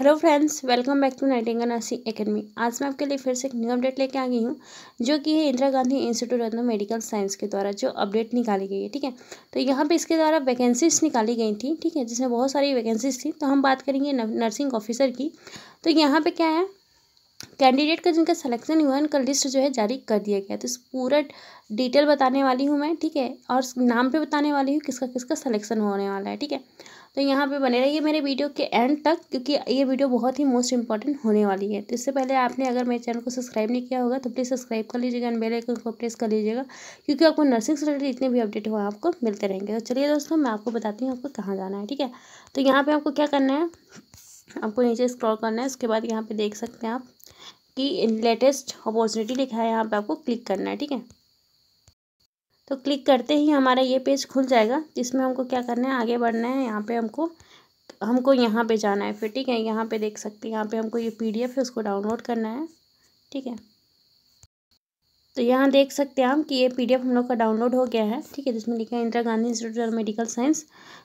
hello friends welcome back to Nightingale nursing academy आज मैं आपके लिए फिर से एक न्यू अपडेट लेके आ गई हूँ जो कि है Indira Gandhi Institute of Medical Science के द्वारा जो अपडेट निकाली गई है ठीक है तो यहाँ पे इसके द्वारा वैकेंसीज निकाली गई थी ठीक है जिसमें बहुत सारी वैकेंसीज थी तो हम बात करेंगे नर्सिंग ऑफिसर की तो यहाँ पर क्या है कैंडिडेट का जिनका सिलेक्शन हुआ है उनका लिस्ट जो है जारी कर दिया गया तो इस पूरा डिटेल बताने वाली हूँ मैं ठीक है और नाम पे बताने वाली हूँ किसका किसका सिलेक्शन होने वाला है ठीक है तो यहाँ पे बने रहिए मेरे वीडियो के एंड तक क्योंकि ये वीडियो बहुत ही मोस्ट इंपॉर्टेंट होने वाली है तो इससे पहले आपने अगर मेरे चैनल को सब्सक्राइब नहीं किया होगा तो प्लीज़ सब्सक्राइब कर लीजिएगा एंड बेलाइकन को प्रेस कर लीजिएगा क्योंकि आपको नर्सिंग से रिलेटेड जितने भी अपडेट हुआ आपको मिलते रहेंगे तो चलिए दोस्तों मैं आपको बताती हूँ आपको कहाँ जाना है ठीक है तो यहाँ पर आपको क्या करना है आपको नीचे स्क्रॉल करना है उसके बाद यहाँ पर देख सकते हैं आप की लेटेस्ट अपॉर्चुनिटी लिखा है यहाँ पे आपको क्लिक करना है ठीक है तो क्लिक करते ही हमारा ये पेज खुल जाएगा जिसमें हमको क्या करना है आगे बढ़ना है यहाँ पे हमको हमको यहाँ पे जाना है फिर ठीक है यहाँ पे देख सकते हैं यहाँ पे हमको ये पीडीएफ है उसको डाउनलोड करना है ठीक है तो यहाँ देख सकते हैं हम कि ये पीडीएफ हम लोग का डाउनलोड हो गया है ठीक है जिसमें लिखा है Indira Gandhi Institute of Medical Science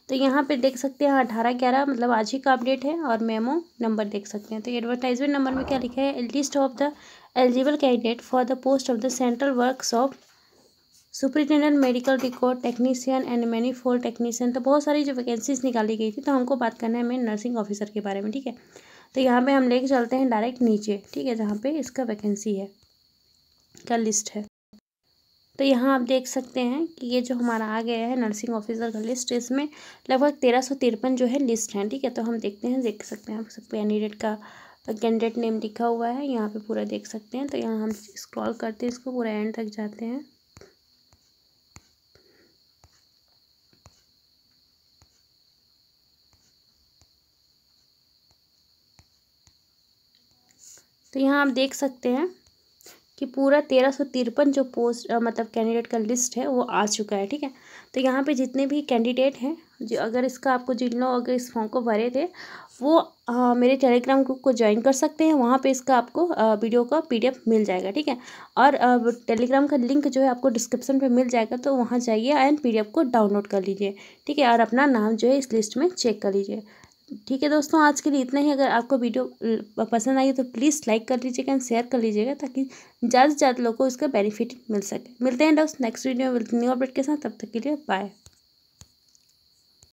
तो यहाँ पे देख सकते हैं अठारह ग्यारह मतलब आज ही का अपडेट है और मेमो नंबर देख सकते हैं तो एडवर्टाइजमेंट नंबर में क्या लिखा है list of the eligible candidate for the post of the central of superintendent medical record technician and many fold technician तो बहुत सारी जो वैकेंसीज निकाली गई थी तो हमको बात करना है मेन नर्सिंग ऑफिसर के बारे में ठीक है तो यहाँ पर हम लेके चलते हैं डायरेक्ट नीचे ठीक है जहाँ पर इसका वैकेंसी है का लिस्ट है तो यहाँ आप देख सकते हैं कि ये जो हमारा आ गया है नर्सिंग ऑफिसर का लिस्ट इसमें लगभग तेरह सौ तिरपन जो है लिस्ट हैं ठीक है तो हम देखते हैं देख सकते हैं आप सब कैंडिडेट का कैंडिडेट नेम लिखा हुआ है यहाँ पे पूरा देख सकते हैं तो यहाँ हम स्क्रॉल करते हैं इसको पूरा एंड तक जाते हैं तो यहाँ आप देख सकते हैं कि पूरा तेरह सौ तिरपन जो पोस्ट मतलब कैंडिडेट का लिस्ट है वो आ चुका है ठीक है तो यहाँ पे जितने भी कैंडिडेट हैं जो अगर इसका आपको जिन लोग अगर इस फॉर्म को भरे थे वो आ, मेरे टेलीग्राम ग्रुप को ज्वाइन कर सकते हैं वहाँ पे इसका आपको आ, वीडियो का पीडीएफ मिल जाएगा ठीक है और टेलीग्राम का लिंक जो है आपको डिस्क्रिप्शन पर मिल जाएगा तो वहाँ जाइए एंड पी को डाउनलोड कर लीजिए ठीक है और अपना नाम जो है इस लिस्ट में चेक कर लीजिए ठीक है दोस्तों आज के लिए इतना ही अगर आपको वीडियो पसंद आई तो प्लीज़ लाइक कर लीजिएगा एंड शेयर कर लीजिएगा ताकि ज़्यादा से ज़्यादा लोगों को इसका बेनिफिट मिल सके मिलते हैं दोस्त नेक्स्ट वीडियो में न्यू अपडेट के साथ तब तक के लिए बाय